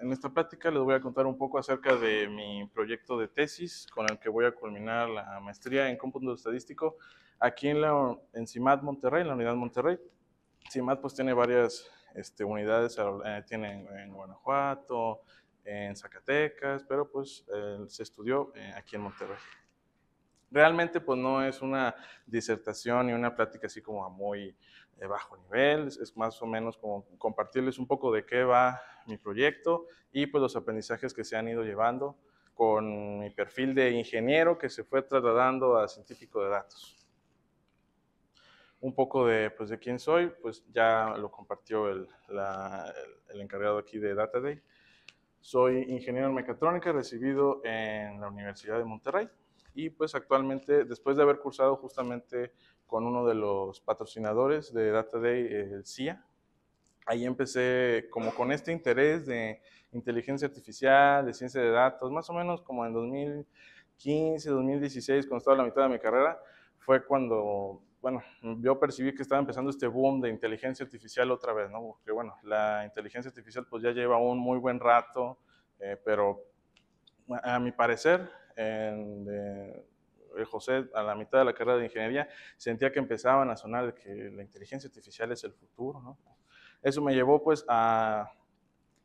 En esta plática les voy a contar un poco acerca de mi proyecto de tesis con el que voy a culminar la maestría en cómputo estadístico aquí en, la, en CIMAT Monterrey, en la unidad Monterrey. CIMAT pues tiene varias este, unidades, eh, tiene en Guanajuato, en Zacatecas, pero pues eh, se estudió eh, aquí en Monterrey. Realmente pues no es una disertación y una plática así como muy de bajo nivel, es más o menos como compartirles un poco de qué va mi proyecto y pues los aprendizajes que se han ido llevando con mi perfil de ingeniero que se fue trasladando a científico de datos. Un poco de, pues, de quién soy, pues ya lo compartió el, el, encargado aquí de Data Day. Soy ingeniero en mecatrónica, recibido en la Universidad de Monterrey y pues actualmente, después de haber cursado justamente con uno de los patrocinadores de Data Day, el CIA, ahí empecé como con este interés de inteligencia artificial, de ciencia de datos, más o menos como en 2015, 2016, cuando estaba a la mitad de mi carrera, fue cuando, bueno, yo percibí que estaba empezando este boom de inteligencia artificial otra vez, ¿no? Porque bueno, la inteligencia artificial pues ya lleva un muy buen rato, eh, pero a mi parecer José a la mitad de la carrera de ingeniería sentía que empezaban a sonar que la inteligencia artificial es el futuro. Eso me llevó pues a,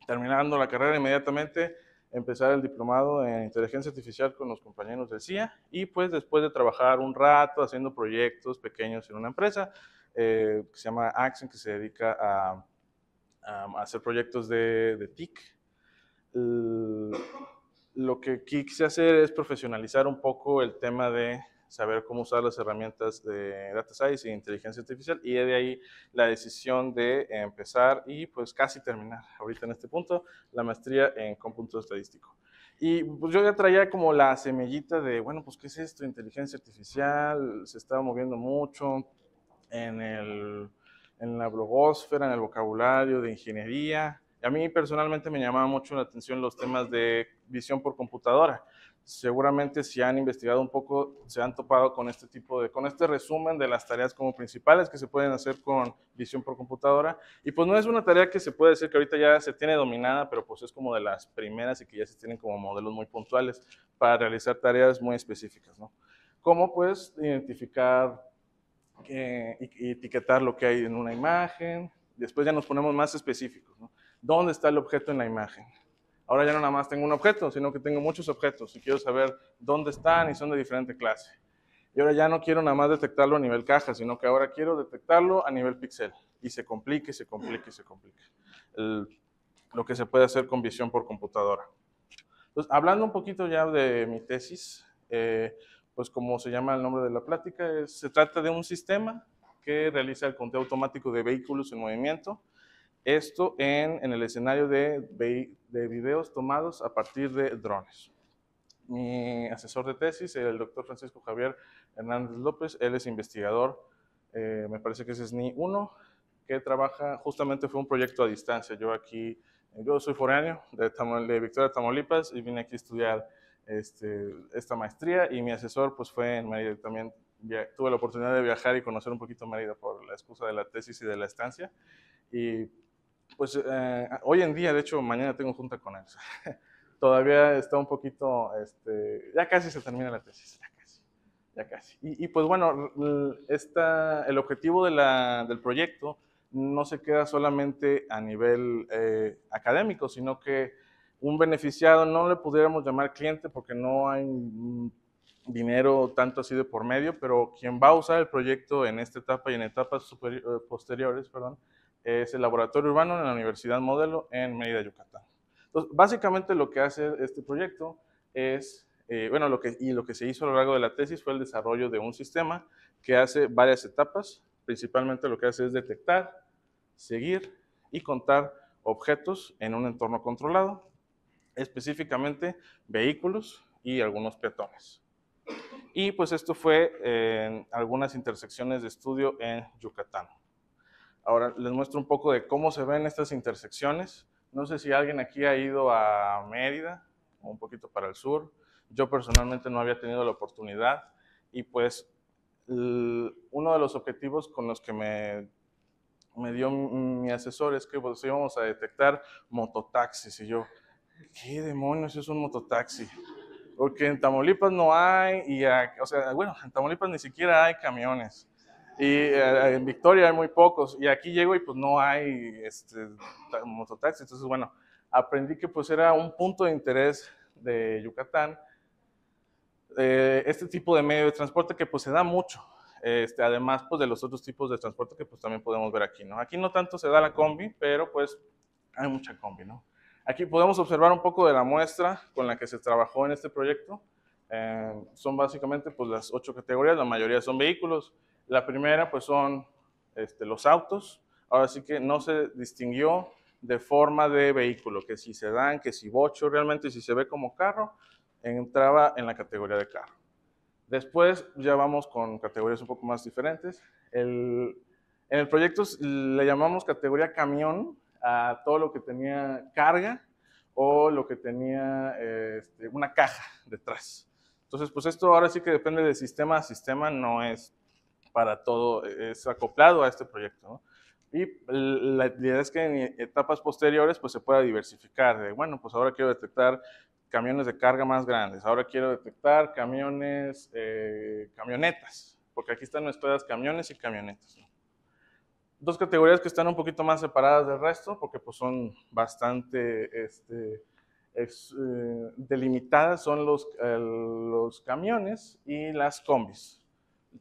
terminando la carrera inmediatamente, empezar el diplomado en inteligencia artificial con los compañeros del CIA y pues después de trabajar un rato haciendo proyectos pequeños en una empresa eh, que se llama Accent, que se dedica a, a hacer proyectos de, TIC. Lo que quise hacer es profesionalizar un poco el tema de saber cómo usar las herramientas de Data Science e Inteligencia Artificial y de ahí la decisión de empezar y pues casi terminar ahorita en este punto la maestría en cómputo estadístico. Y pues yo ya traía como la semillita de, bueno, pues qué es esto, inteligencia artificial, se estaba moviendo mucho en, el, en la blogósfera, en el vocabulario de ingeniería, a mí personalmente me llamaba mucho la atención los temas de visión por computadora. Seguramente si han investigado un poco se han topado con este tipo de, con este resumen de las tareas como principales que se pueden hacer con visión por computadora. Y pues no es una tarea que se puede decir que ahorita ya se tiene dominada, pero pues es como de las primeras y que ya se tienen como modelos muy puntuales para realizar tareas muy específicas, ¿no? ¿Cómo pues identificar eh, y, y etiquetar lo que hay en una imagen. Después ya nos ponemos más específicos, ¿no? dónde está el objeto en la imagen. Ahora ya no nada más tengo un objeto, sino que tengo muchos objetos y quiero saber dónde están y son de diferente clase. Y ahora ya no quiero nada más detectarlo a nivel caja, sino que ahora quiero detectarlo a nivel píxel. Y se complique se complique se complique. lo que se puede hacer con visión por computadora. Entonces, hablando un poquito ya de mi tesis, eh, pues como se llama el nombre de la plática, se trata de un sistema que realiza el conteo automático de vehículos en movimiento esto en, en el escenario de, de, videos tomados a partir de drones. Mi asesor de tesis, el doctor Francisco Javier Hernández López, él es investigador, eh, me parece que es ni 1, que trabaja, justamente fue un proyecto a distancia. Yo aquí, yo soy foráneo de, de Victoria, Tamaulipas, y vine aquí a estudiar este, esta maestría y mi asesor pues fue en Mérida. También tuve la oportunidad de viajar y conocer un poquito Mérida por la excusa de la tesis y de la estancia. Y pues eh, hoy en día, de hecho, mañana tengo junta con él. Todavía está un poquito, este, ya casi se termina la tesis, ya casi, ya casi. Y, pues bueno, el objetivo del proyecto no se queda solamente a nivel eh, académico, sino que un beneficiado, no le pudiéramos llamar cliente porque no hay dinero tanto así de por medio, pero quien va a usar el proyecto en esta etapa y en etapas eh, posteriores, perdón, es el Laboratorio Urbano en la Universidad Modelo en Mérida, Yucatán. básicamente lo que hace este proyecto es, eh, bueno, lo que, y lo que se hizo a lo largo de la tesis fue el desarrollo de un sistema que hace varias etapas, principalmente lo que hace es detectar, seguir y contar objetos en un entorno controlado, específicamente vehículos y algunos peatones. Y pues esto fue en algunas intersecciones de estudio en Yucatán. Ahora les muestro un poco de cómo se ven estas intersecciones. No sé si alguien aquí ha ido a Mérida o un poquito para el sur. Yo personalmente no había tenido la oportunidad y pues uno de los objetivos con los que me, me dio mi asesor es que pues, íbamos a detectar mototaxis y yo, ¿qué demonios es un mototaxi? Porque en Tamaulipas no hay, y o sea, bueno, en Tamaulipas ni siquiera hay camiones. Y eh, en Victoria hay muy pocos. Y aquí llego y pues no hay este, mototaxi. Entonces, bueno, aprendí que pues era un punto de interés de Yucatán eh, este tipo de medio de transporte que pues se da mucho. Este, además pues de los otros tipos de transporte que pues también podemos ver aquí, ¿no? Aquí no tanto se da la combi, pero pues hay mucha combi, ¿no? Aquí podemos observar un poco de la muestra con la que se trabajó en este proyecto. Eh, son básicamente pues las ocho categorías, la mayoría son vehículos. La primera, pues son este, los autos. Ahora sí que no se distinguió de forma de vehículo, que si se dan, que si bocho, realmente y si se ve como carro, entraba en la categoría de carro. Después ya vamos con categorías un poco más diferentes. en el proyecto le llamamos categoría camión a todo lo que tenía carga o lo que tenía este, una caja detrás. Entonces, pues esto ahora sí que depende de sistema a sistema, no es para todo, eh, es acoplado a este proyecto. Y la idea es que en etapas posteriores pues se pueda diversificar, de, bueno, pues ahora quiero detectar camiones de carga más grandes, ahora quiero detectar camiones, eh, camionetas, porque aquí están nuestras camiones y camionetas. Dos categorías que están un poquito más separadas del resto, porque pues son bastante este, eh, delimitadas, son los, los camiones y las combis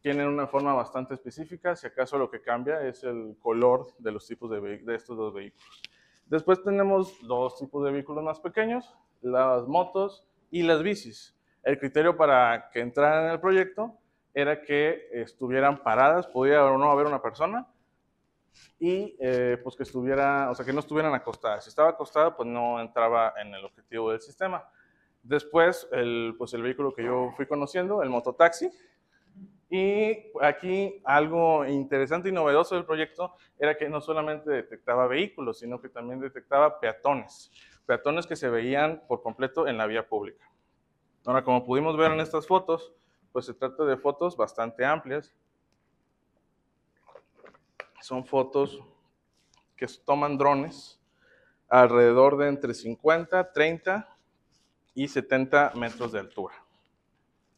tienen una forma bastante específica, si acaso lo que cambia es el color de los tipos de, estos dos vehículos. Después tenemos dos tipos de vehículos más pequeños, las motos y las bicis. El criterio para que entraran en el proyecto era que estuvieran paradas, podía o no haber una persona, y eh, pues que estuviera, o sea, que no estuvieran acostadas. Si estaba acostada, pues no entraba en el objetivo del sistema. Después, el, pues el vehículo que yo fui conociendo, el mototaxi, y aquí algo interesante y novedoso del proyecto era que no solamente detectaba vehículos, sino que también detectaba peatones, peatones que se veían por completo en la vía pública. Ahora, como pudimos ver en estas fotos, pues se trata de fotos bastante amplias. Son fotos que toman drones alrededor de entre 50, 30 y 70 metros de altura.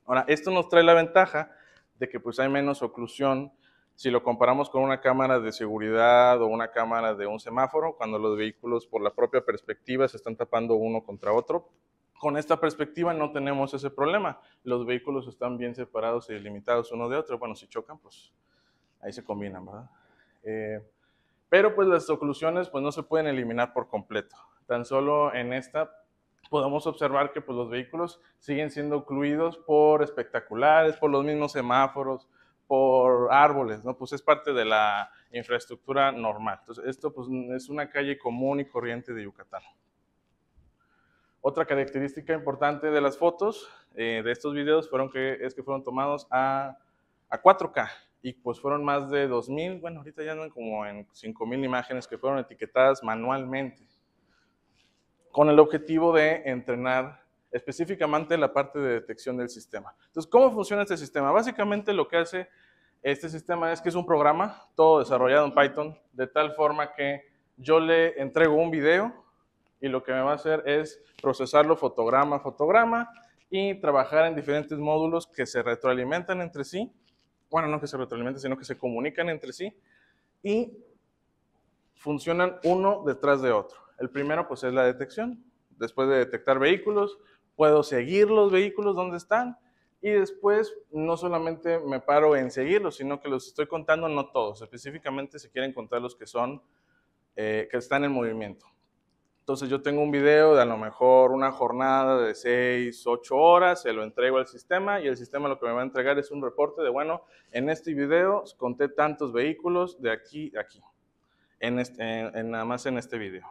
Ahora, esto nos trae la ventaja de que pues hay menos oclusión si lo comparamos con una cámara de seguridad o una cámara de un semáforo, cuando los vehículos por la propia perspectiva se están tapando uno contra otro. Con esta perspectiva no tenemos ese problema. Los vehículos están bien separados y delimitados uno de otro. Bueno, si chocan, pues ahí se combinan, ¿verdad? Eh, pero pues las oclusiones pues no se pueden eliminar por completo. Tan solo en esta podemos observar que pues, los vehículos siguen siendo ocluidos por espectaculares, por los mismos semáforos, por árboles, ¿no? Pues es parte de la infraestructura normal. Entonces, esto pues, es una calle común y corriente de Yucatán. Otra característica importante de las fotos eh, de estos videos fueron que, es que fueron tomados a, 4K y pues fueron más de 2.000, bueno, ahorita ya andan como en 5.000 imágenes que fueron etiquetadas manualmente con el objetivo de entrenar específicamente la parte de detección del sistema. Entonces, ¿cómo funciona este sistema? Básicamente lo que hace este sistema es que es un programa, todo desarrollado en Python, de tal forma que yo le entrego un video y lo que me va a hacer es procesarlo fotograma a fotograma y trabajar en diferentes módulos que se retroalimentan entre sí. Bueno, no que se retroalimentan, sino que se comunican entre sí y funcionan uno detrás de otro. El primero, pues, es la detección. Después de detectar vehículos, puedo seguir los vehículos donde están y después no solamente me paro en seguirlos, sino que los estoy contando, no todos, específicamente si quieren contar los que son, eh, que están en movimiento. Entonces yo tengo un video de a lo mejor una jornada de 6, 8 horas, se lo entrego al sistema y el sistema lo que me va a entregar es un reporte de, bueno, en este video conté tantos vehículos de aquí a aquí, este, nada más en este video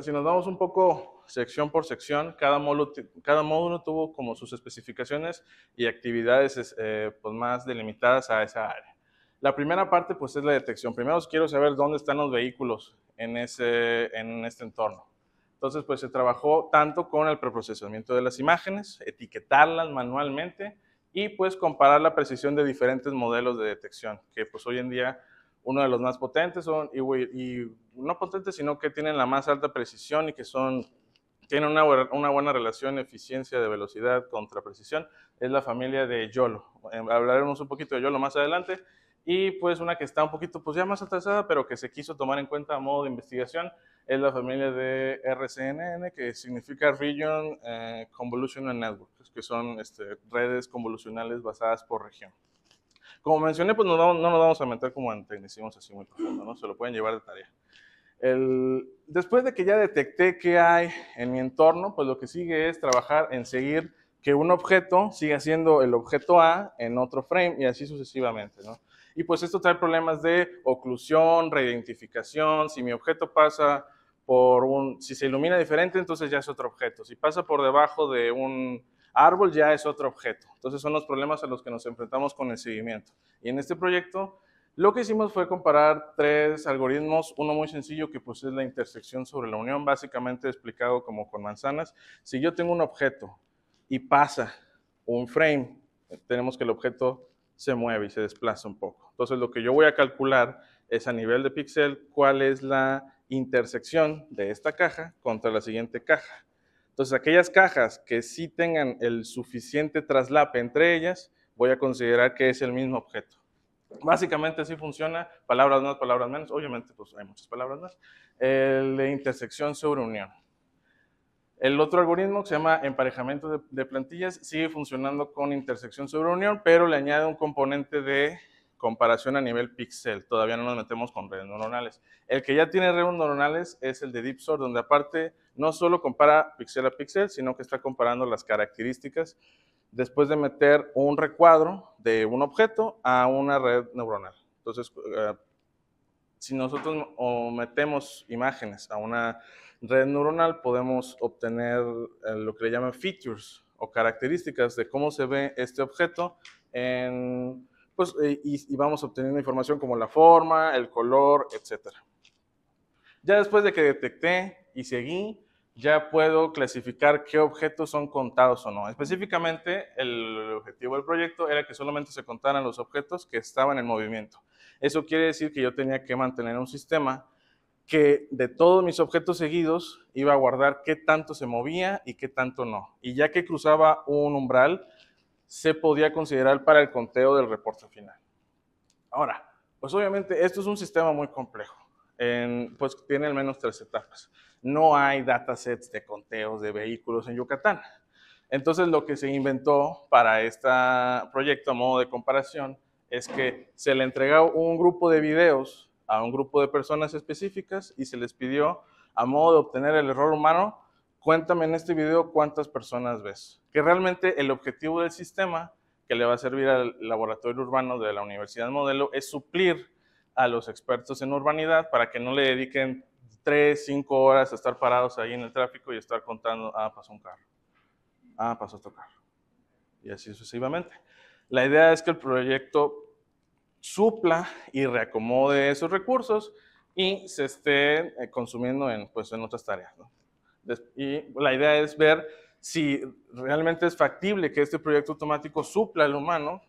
si nos vamos un poco sección por sección, cada módulo, cada módulo tuvo como sus especificaciones y actividades eh, pues, más delimitadas a esa área. La primera parte pues es la detección. Primero quiero saber dónde están los vehículos en, en este entorno. Entonces pues se trabajó tanto con el preprocesamiento de las imágenes, etiquetarlas manualmente y pues comparar la precisión de diferentes modelos de detección, que pues hoy en día uno de los más potentes son, y, no potentes, sino que tienen la más alta precisión y que son, tienen una, buena relación eficiencia de velocidad contra precisión, es la familia de YOLO. Eh, hablaremos un poquito de YOLO más adelante. Y pues una que está un poquito pues ya más atrasada, pero que se quiso tomar en cuenta a modo de investigación, es la familia de RCNN, que significa Region eh, Convolutional Network, que son este, redes convolucionales basadas por región. Como mencioné, pues no, nos vamos a meter como en tecnicismos así muy profundo, ¿no? Se lo pueden llevar de tarea. El, después de que ya detecté qué hay en mi entorno, pues lo que sigue es trabajar en seguir que un objeto siga siendo el objeto A en otro frame y así sucesivamente, ¿no? Y pues esto trae problemas de oclusión, reidentificación, si mi objeto pasa por un, si se ilumina diferente, entonces ya es otro objeto, si pasa por debajo de un, árbol ya es otro objeto. Entonces son los problemas a los que nos enfrentamos con el seguimiento. Y en este proyecto lo que hicimos fue comparar tres algoritmos, uno muy sencillo que pues es la intersección sobre la unión, básicamente explicado como con manzanas. Si yo tengo un objeto y pasa un frame, tenemos que el objeto se mueve y se desplaza un poco. Entonces lo que yo voy a calcular es a nivel de píxel cuál es la intersección de esta caja contra la siguiente caja. Entonces, aquellas cajas que sí tengan el suficiente traslape entre ellas, voy a considerar que es el mismo objeto. Básicamente así funciona, palabras más, palabras menos, obviamente pues hay muchas palabras más. El de intersección sobre unión. El otro algoritmo que se llama emparejamiento de plantillas sigue funcionando con intersección sobre unión, pero le añade un componente de comparación a nivel pixel, todavía no nos metemos con redes neuronales. El que ya tiene redes neuronales es el de DeepSort, donde aparte no solo compara pixel a pixel, sino que está comparando las características después de meter un recuadro de un objeto a una red neuronal. Entonces, eh, si nosotros metemos imágenes a una red neuronal, podemos obtener eh, lo que le llaman features o características de cómo se ve este objeto en pues, eh, y, y, vamos obteniendo información como la forma, el color, etc. Ya después de que detecté y seguí, ya puedo clasificar qué objetos son contados o no. Específicamente, el objetivo del proyecto era que solamente se contaran los objetos que estaban en movimiento. Eso quiere decir que yo tenía que mantener un sistema que de todos mis objetos seguidos iba a guardar qué tanto se movía y qué tanto no. Y ya que cruzaba un umbral, se podía considerar para el conteo del reporte final. Ahora, pues obviamente esto es un sistema muy complejo, pues tiene al menos tres etapas. No hay datasets de conteos de vehículos en Yucatán. Entonces lo que se inventó para este proyecto a modo de comparación es que se le entregó un grupo de videos a un grupo de personas específicas y se les pidió a modo de obtener el error humano cuéntame en este video cuántas personas ves. Que realmente el objetivo del sistema que le va a servir al laboratorio urbano de la Universidad Modelo es suplir a los expertos en urbanidad para que no le dediquen 3, 5 horas a estar parados ahí en el tráfico y estar contando, ah, pasó un carro, ah, pasó otro carro, y así sucesivamente. La idea es que el proyecto supla y reacomode esos recursos y se esté eh, consumiendo en, pues, en otras tareas. Y la idea es ver si realmente es factible que este proyecto automático supla al humano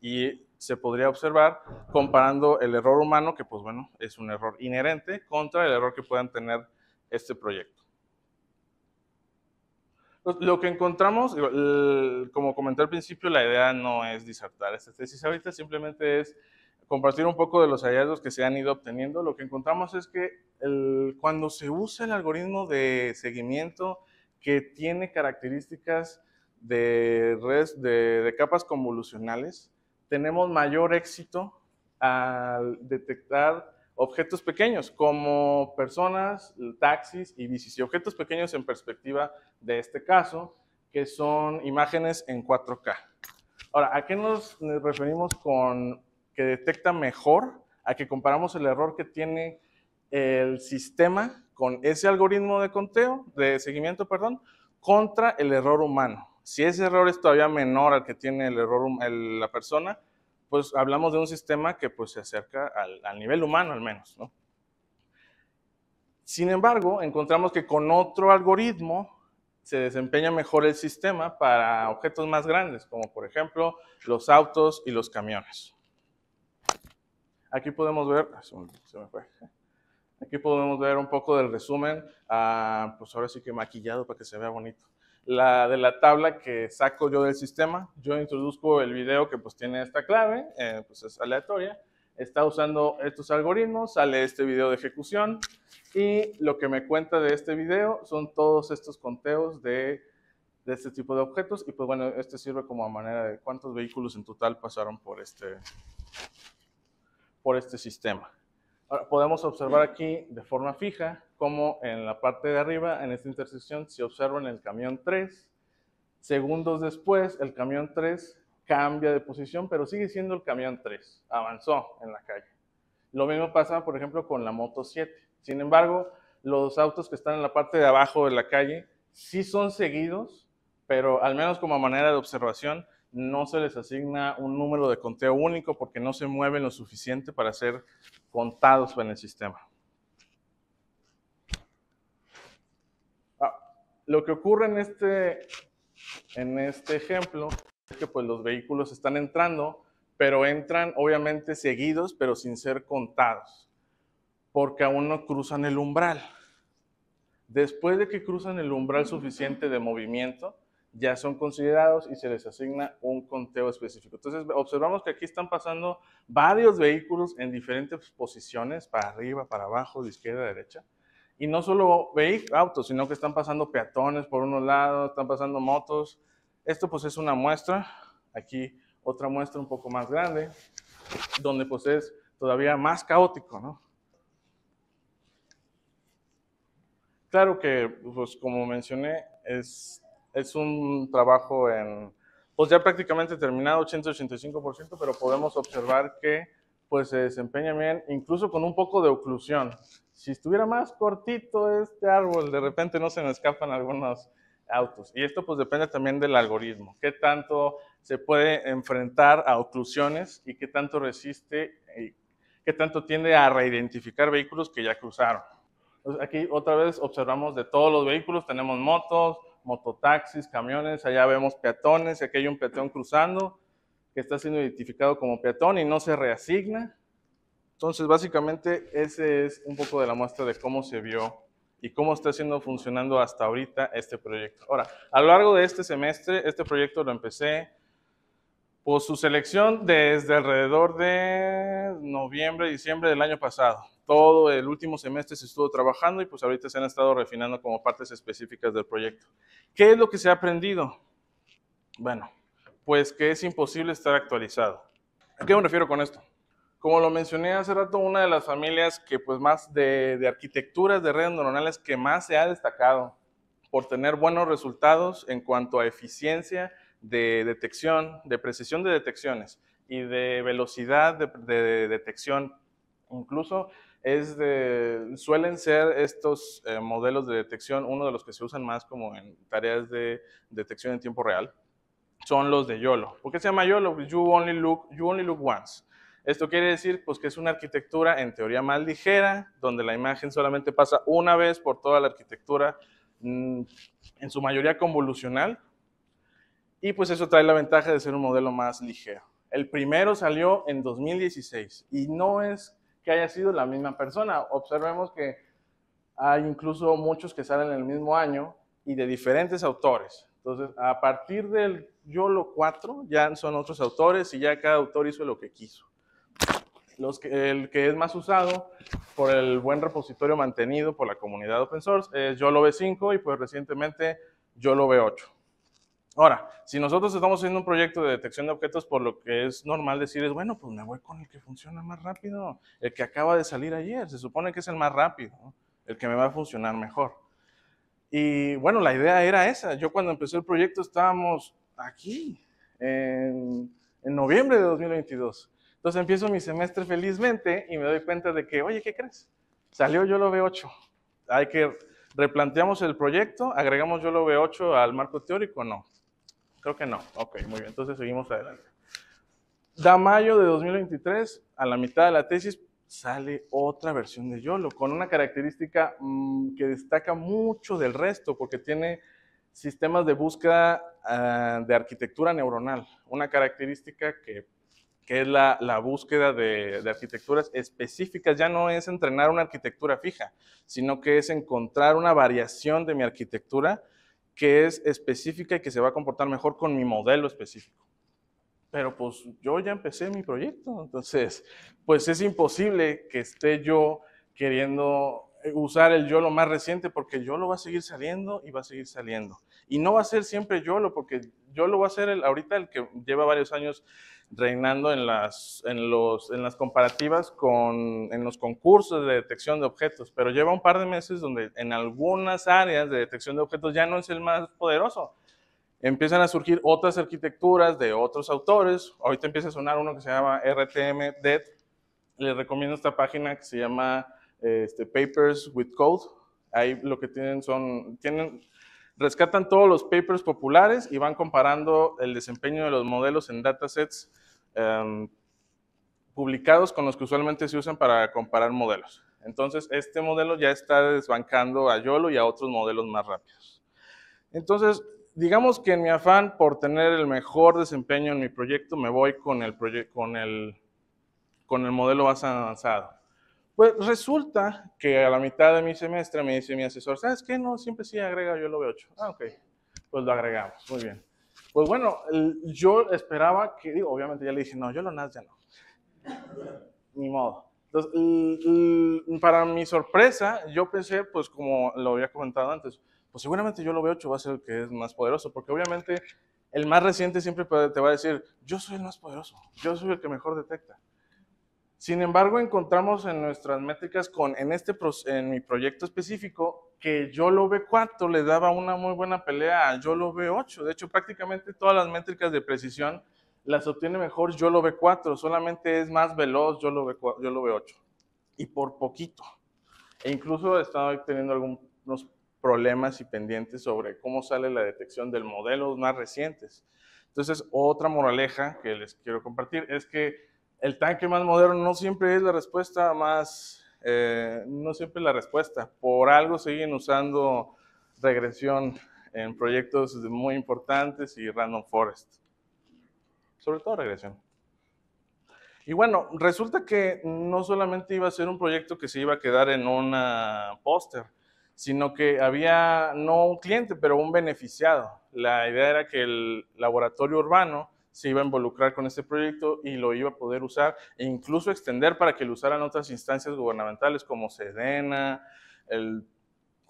y se podría observar comparando el error humano, que pues bueno, es un error inherente, contra el error que puedan tener este proyecto. Pues, lo que encontramos, como comenté al principio, la idea no es disertar esta tesis ahorita, simplemente es compartir un poco de los hallazgos que se han ido obteniendo, lo que encontramos es que cuando se usa el algoritmo de seguimiento que tiene características de, de capas convolucionales, tenemos mayor éxito al detectar objetos pequeños como personas, taxis y bicis, y objetos pequeños en perspectiva de este caso, que son imágenes en 4K. Ahora, ¿a qué nos referimos con que detecta mejor a que comparamos el error que tiene el sistema con ese algoritmo de conteo, de seguimiento, perdón, contra el error humano. Si ese error es todavía menor al que tiene el error la persona, pues hablamos de un sistema que pues se acerca al, nivel humano al menos, Sin embargo, encontramos que con otro algoritmo se desempeña mejor el sistema para objetos más grandes, como por ejemplo los autos y los camiones. Aquí podemos ver, ah, Aquí podemos ver un poco del resumen, ah, pues ahora sí que maquillado para que se vea bonito. La de la tabla que saco yo del sistema, yo introduzco el video que pues tiene esta clave, eh, pues es aleatoria, está usando estos algoritmos, sale este video de ejecución y lo que me cuenta de este video son todos estos conteos de, de este tipo de objetos y pues bueno, este sirve como a manera de cuántos vehículos en total pasaron por este, por este sistema. Ahora, podemos observar aquí de forma fija cómo en la parte de arriba, en esta intersección, se observa en el camión 3. Segundos después, el camión 3 cambia de posición, pero sigue siendo el camión 3. Avanzó en la calle. Lo mismo pasa, por ejemplo, con la moto 7. Sin embargo, los autos que están en la parte de abajo de la calle sí son seguidos, pero al menos como manera de observación, no se les asigna un número de conteo único porque no se mueven lo suficiente para ser contados en el sistema. Ah, lo que ocurre en este, este ejemplo es que pues, los vehículos están entrando, pero entran obviamente seguidos, pero sin ser contados, porque aún no cruzan el umbral. Después de que cruzan el umbral suficiente de movimiento, ya son considerados y se les asigna un conteo específico. Entonces, observamos que aquí están pasando varios vehículos en diferentes posiciones, para arriba, para abajo, de izquierda a derecha. Y no solo autos, sino que están pasando peatones por unos lados, están pasando motos. Esto pues es una muestra. Aquí otra muestra un poco más grande, donde pues es todavía más caótico, ¿no? Claro que, pues como mencioné, es es un trabajo en, pues ya prácticamente terminado, 80-85%, pero podemos observar que pues se desempeña bien, incluso con un poco de oclusión. Si estuviera más cortito este árbol, de repente no se nos escapan algunos autos. Y esto pues depende también del algoritmo, qué tanto se puede enfrentar a oclusiones y qué tanto resiste y qué tanto tiende a reidentificar vehículos que ya cruzaron. aquí otra vez observamos de todos los vehículos, tenemos motos, mototaxis, camiones, allá vemos peatones, y aquí hay un peatón cruzando que está siendo identificado como peatón y no se reasigna. Entonces, básicamente, ese es un poco de la muestra de cómo se vio y cómo está siendo funcionando hasta ahorita este proyecto. Ahora, a lo largo de este semestre, este proyecto lo empecé por pues, su selección desde alrededor de noviembre, diciembre del año pasado. Todo el último semestre se estuvo trabajando y pues ahorita se han estado refinando como partes específicas del proyecto. ¿Qué es lo que se ha aprendido? Bueno, pues que es imposible estar actualizado. ¿A qué me refiero con esto? Como lo mencioné hace rato, una de las familias que pues más de, de arquitecturas de redes neuronales que más se ha destacado por tener buenos resultados en cuanto a eficiencia de detección, de precisión de detecciones y de velocidad de, detección, incluso es suelen ser estos eh, modelos de detección, uno de los que se usan más como en tareas de detección en tiempo real, son los de YOLO. ¿Por qué se llama YOLO? Pues, you only look, you only look once. Esto quiere decir pues, que es una arquitectura en teoría más ligera, donde la imagen solamente pasa una vez por toda la arquitectura, mm, en su mayoría convolucional, y pues eso trae la ventaja de ser un modelo más ligero. El primero salió en 2016 y no es que haya sido la misma persona. Observemos que hay incluso muchos que salen en el mismo año y de diferentes autores. Entonces, a partir del YOLO 4 ya son otros autores y ya cada autor hizo lo que quiso. que, el que es más usado por el buen repositorio mantenido por la comunidad open source es YOLO V5 y pues recientemente YOLO V8. Ahora, si nosotros estamos haciendo un proyecto de detección de objetos, por lo que es normal decir es, bueno, pues me voy con el que funciona más rápido, el que acaba de salir ayer, se supone que es el más rápido, el que me va a funcionar mejor. Y bueno, la idea era esa. Yo cuando empecé el proyecto estábamos aquí, en, noviembre de 2022. Entonces empiezo mi semestre felizmente y me doy cuenta de que, oye, ¿qué crees? Salió yo lo 8 Hay que replanteamos el proyecto, agregamos yo lo 8 al marco teórico, no Creo que no. Ok, muy bien. Entonces seguimos adelante. Da mayo de 2023, a la mitad de la tesis, sale otra versión de YOLO, con una característica mm, que destaca mucho del resto, porque tiene sistemas de búsqueda ah, de arquitectura neuronal, una característica que, que es la, búsqueda de, de, arquitecturas específicas, ya no es entrenar una arquitectura fija, sino que es encontrar una variación de mi arquitectura que es específica y que se va a comportar mejor con mi modelo específico. Pero pues yo ya empecé mi proyecto, entonces pues es imposible que esté yo queriendo eh, usar el YOLO más reciente porque yo lo va a seguir saliendo y va a seguir saliendo. Y no va a ser siempre YOLO porque YOLO va a ser el, ahorita el que lleva varios años reinando en las, en, los, en las comparativas con, en los concursos de detección de objetos, pero lleva un par de meses donde en algunas áreas de detección de objetos ya no es el más poderoso. Empiezan a surgir otras arquitecturas de otros autores. Ahorita empieza a sonar uno que se llama RTM DET. Les recomiendo esta página que se llama este, Papers with Code. Ahí lo que tienen son, tienen, rescatan todos los papers populares y van comparando el desempeño de los modelos en datasets Em, publicados con los que usualmente se usan para comparar modelos. Entonces, este modelo ya está desbancando a YOLO y a otros modelos más rápidos. Entonces, digamos que en mi afán por tener el mejor desempeño en mi proyecto, me voy con el, con con el modelo más avanzado. Pues resulta que a la mitad de mi semestre me dice mi asesor, ¿sabes qué? No, siempre sí agrega YOLO V8. Ah, ok. Pues lo agregamos, muy bien. Pues bueno, yo esperaba que, digo, obviamente ya le dije, no, yo lo NAS ya no. Ni modo. Entonces, para mi sorpresa, yo pensé, pues como lo había comentado antes, pues seguramente yo lo veo 8 va a ser el que es más poderoso, porque obviamente el más reciente siempre te va a decir, yo soy el más poderoso, yo soy el que mejor detecta. Sin embargo, encontramos en nuestras métricas con, en, este, en mi proyecto específico, que yo lo ve 4 le daba una muy buena pelea a yo lo B8. De hecho, prácticamente todas las métricas de precisión las obtiene mejor yo lo ve 4 solamente es más veloz yo lo ve 8 Y por poquito. E incluso estaba teniendo algunos problemas y pendientes sobre cómo sale la detección del modelo más recientes. Entonces, otra moraleja que les quiero compartir es que el tanque más moderno no siempre es la respuesta más eh, no siempre la respuesta. Por algo siguen usando regresión en proyectos muy importantes y random forest. Sobre todo regresión. Y bueno, resulta que no solamente iba a ser un proyecto que se iba a quedar en un póster, sino que había no un cliente, pero un beneficiado. La idea era que el laboratorio urbano se iba a involucrar con este proyecto y lo iba a poder usar e incluso extender para que lo usaran otras instancias gubernamentales como Sedena,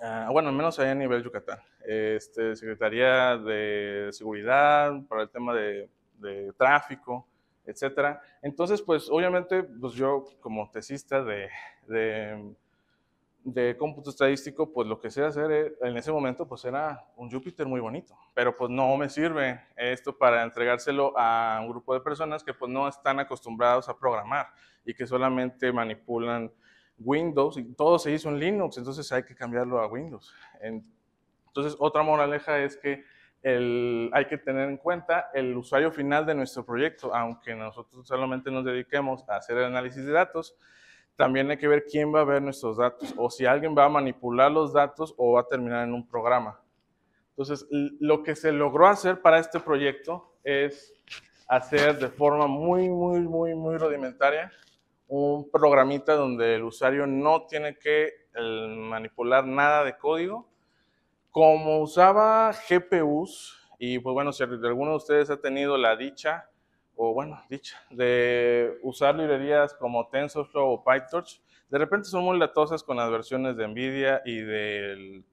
ah, bueno, al menos allá a nivel Yucatán, este, Secretaría de Seguridad para el tema de, tráfico, etcétera. Entonces, pues obviamente, pues yo como tesista de de cómputo estadístico, pues lo que sé hacer eh, en ese momento, pues era un Júpiter muy bonito, pero pues no me sirve esto para entregárselo a un grupo de personas que pues no están acostumbrados a programar y que solamente manipulan Windows y todo se hizo en Linux, entonces hay que cambiarlo a Windows. Entonces, otra moraleja es que hay que tener en cuenta el usuario final de nuestro proyecto, aunque nosotros solamente nos dediquemos a hacer el análisis de datos, también hay que ver quién va a ver nuestros datos o si alguien va a manipular los datos o va a terminar en un programa. Entonces, lo que se logró hacer para este proyecto es hacer de forma muy, muy, muy, muy rudimentaria un programita donde el usuario no tiene que manipular nada de código. Como usaba GPUs, y pues bueno, si alguno de ustedes ha tenido la dicha o bueno, dicha, de usar librerías como TensorFlow o PyTorch, de repente son muy latosas con las versiones de NVIDIA y del...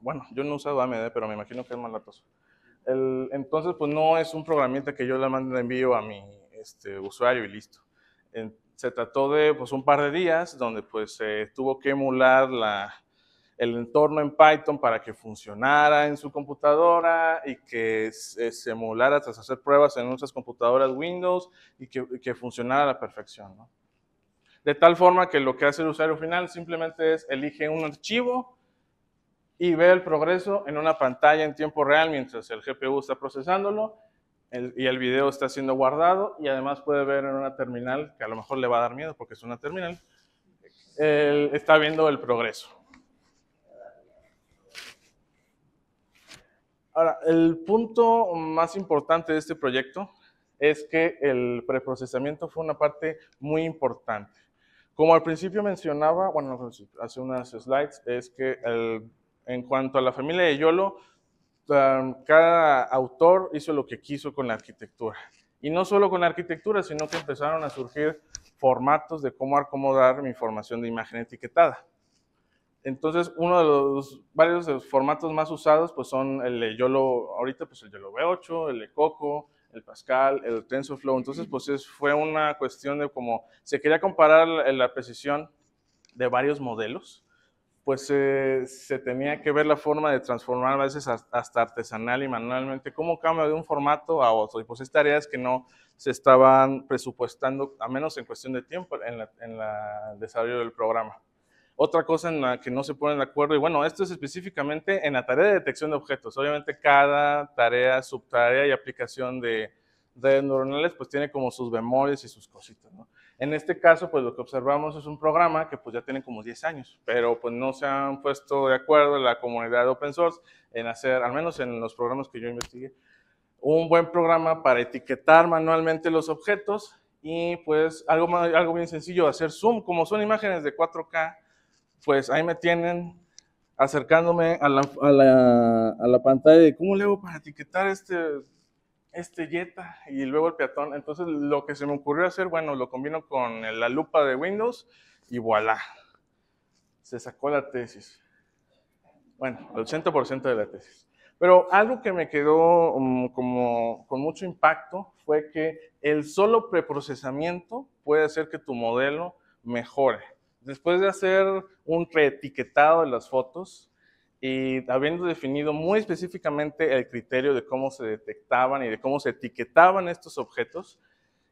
Bueno, yo no he usado AMD, pero me imagino que es más latoso. entonces, pues no es un programita que yo le mando envío a mi este, usuario y listo. se trató de pues, un par de días donde pues se tuvo que emular la, el entorno en Python para que funcionara en su computadora y que eh, se emulara tras hacer pruebas en nuestras computadoras Windows y que, funcionara a la perfección. De tal forma que lo que hace el usuario final simplemente es elige un archivo y ve el progreso en una pantalla en tiempo real mientras el GPU está procesándolo y el video está siendo guardado y además puede ver en una terminal, que a lo mejor le va a dar miedo porque es una terminal, está viendo el progreso. Ahora, el punto más importante de este proyecto es que el preprocesamiento fue una parte muy importante. Como al principio mencionaba, bueno, hace unas slides, es que en cuanto a la familia de Yolo, um, cada autor hizo lo que quiso con la arquitectura. Y no solo con la arquitectura, sino que empezaron a surgir formatos de cómo acomodar mi información de imagen etiquetada. Entonces, uno de los varios formatos más usados pues son el YOLO, ahorita pues el YOLO V8, el Coco, el Pascal, el TensorFlow. Entonces, pues fue una cuestión de como se quería comparar la, precisión de varios modelos, pues eh, se tenía que ver la forma de transformar a veces hasta artesanal y manualmente, cómo cambia de un formato a otro. Y pues estas tareas que no se estaban presupuestando, a menos en cuestión de tiempo, en el desarrollo del programa. Otra cosa en la que no se ponen de acuerdo, y bueno, esto es específicamente en la tarea de detección de objetos. Obviamente cada tarea, subtarea y aplicación de redes neuronales pues tiene como sus memorias y sus cositas, En este caso, pues lo que observamos es un programa que pues ya tiene como 10 años, pero pues no se han puesto de acuerdo la comunidad de open source en hacer, al menos en los programas que yo investigué, un buen programa para etiquetar manualmente los objetos y pues algo, algo bien sencillo, hacer zoom, como son imágenes de 4K, pues ahí me tienen acercándome a la, pantalla de cómo le hago para etiquetar este, este y luego el peatón. Entonces lo que se me ocurrió hacer, bueno, lo combino con la lupa de Windows y voilà. Se sacó la tesis. Bueno, el 80% de la tesis. Pero algo que me quedó um, como con mucho impacto fue que el solo preprocesamiento puede hacer que tu modelo mejore. Después de hacer un reetiquetado de las fotos y habiendo definido muy específicamente el criterio de cómo se detectaban y de cómo se etiquetaban estos objetos,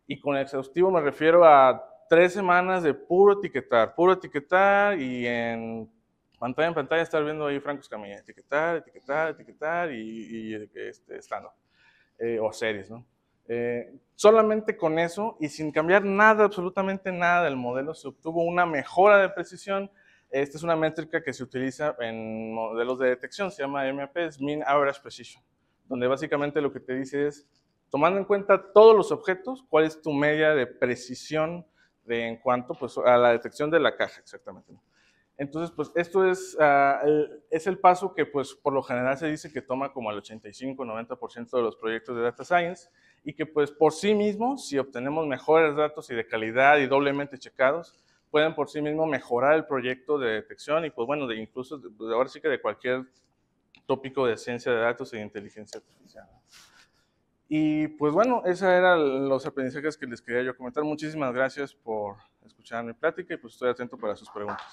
y con exhaustivo me refiero a tres semanas de puro etiquetar, puro etiquetar y en pantalla en pantalla estar viendo ahí Franco Escamilla, etiquetar, etiquetar, etiquetar y, estando, este, eh, o series, ¿no? Eh, solamente con eso y sin cambiar nada, absolutamente nada del modelo, se obtuvo una mejora de precisión. Esta es una métrica que se utiliza en modelos de detección, se llama MAP, es Mean Average Precision, donde básicamente lo que te dice es, tomando en cuenta todos los objetos, cuál es tu media de precisión en cuanto pues, a la detección de la caja, exactamente. Entonces, pues esto es, ah, el, es el paso que pues por lo general se dice que toma como el 85-90% de los proyectos de Data Science y que pues por sí mismo si obtenemos mejores datos y de calidad y doblemente checados, pueden por sí mismo mejorar el proyecto de detección y pues bueno, de incluso de, ahora sí que de cualquier tópico de ciencia de datos e inteligencia artificial. Y pues bueno, esos eran los aprendizajes que les quería yo comentar. Muchísimas gracias por escuchar mi plática y pues estoy atento para sus preguntas.